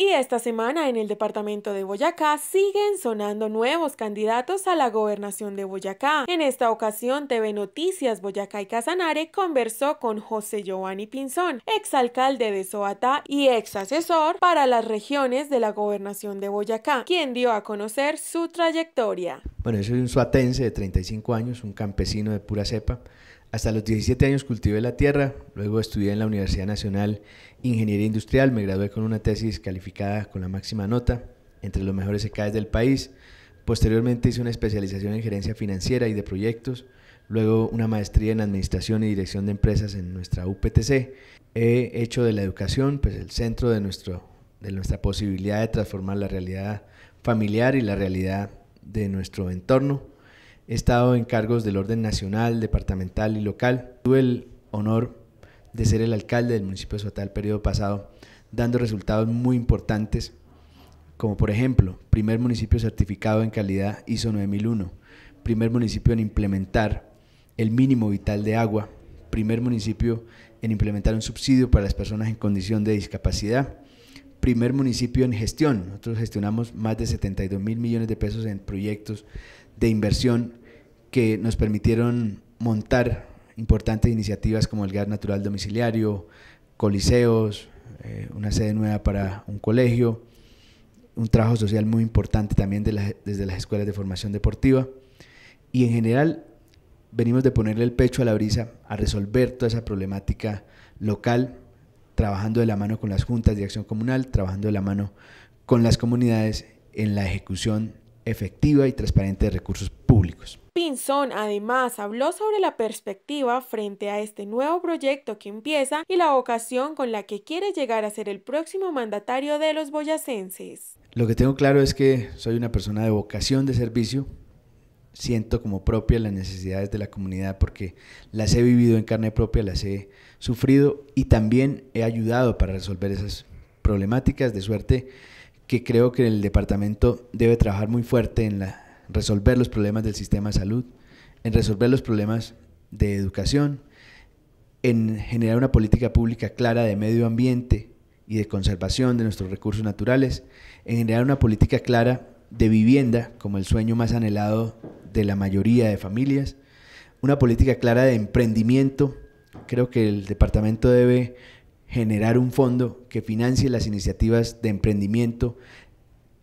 Y esta semana en el departamento de Boyacá siguen sonando nuevos candidatos a la gobernación de Boyacá. En esta ocasión, TV Noticias Boyacá y Casanare conversó con José Giovanni Pinzón, exalcalde de Soatá y ex asesor para las regiones de la gobernación de Boyacá, quien dio a conocer su trayectoria. Bueno, yo soy un soatense de 35 años, un campesino de pura cepa. Hasta los 17 años cultivé la tierra, luego estudié en la Universidad Nacional Ingeniería Industrial, me gradué con una tesis calificada con la máxima nota, entre los mejores ECAES del país. Posteriormente hice una especialización en gerencia financiera y de proyectos, luego una maestría en administración y dirección de empresas en nuestra UPTC. He hecho de la educación pues, el centro de, nuestro, de nuestra posibilidad de transformar la realidad familiar y la realidad de nuestro entorno. He estado en cargos del orden nacional, departamental y local. Tuve el honor de ser el alcalde del municipio de Suatá el periodo pasado, dando resultados muy importantes, como por ejemplo, primer municipio certificado en calidad ISO 9001, primer municipio en implementar el mínimo vital de agua, primer municipio en implementar un subsidio para las personas en condición de discapacidad, primer municipio en gestión. Nosotros gestionamos más de 72 mil millones de pesos en proyectos de inversión que nos permitieron montar importantes iniciativas como el gas natural domiciliario, coliseos, eh, una sede nueva para un colegio, un trabajo social muy importante también desde las escuelas de formación deportiva. Y en general venimos de ponerle el pecho a la brisa a resolver toda esa problemática local, trabajando de la mano con las juntas de acción comunal, trabajando de la mano con las comunidades en la ejecución efectiva y transparente de recursos públicos. Pinzón además habló sobre la perspectiva frente a este nuevo proyecto que empieza y la vocación con la que quiere llegar a ser el próximo mandatario de los boyacenses. Lo que tengo claro es que soy una persona de vocación de servicio, siento como propia las necesidades de la comunidad porque las he vivido en carne propia, las he sufrido y también he ayudado para resolver esas problemáticas de suerte que creo que el departamento debe trabajar muy fuerte en la, resolver los problemas del sistema de salud, en resolver los problemas de educación, en generar una política pública clara de medio ambiente y de conservación de nuestros recursos naturales, en generar una política clara de vivienda como el sueño más anhelado de la mayoría de familias, una política clara de emprendimiento. Creo que el departamento debe generar un fondo que financie las iniciativas de emprendimiento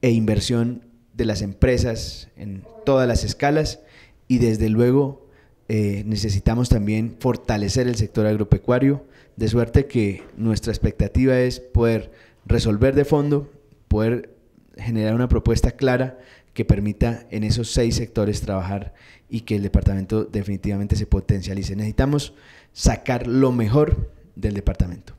e inversión de las empresas en todas las escalas y desde luego eh, necesitamos también fortalecer el sector agropecuario, de suerte que nuestra expectativa es poder resolver de fondo, poder generar una propuesta clara que permita en esos seis sectores trabajar y que el departamento definitivamente se potencialice. Necesitamos sacar lo mejor del departamento.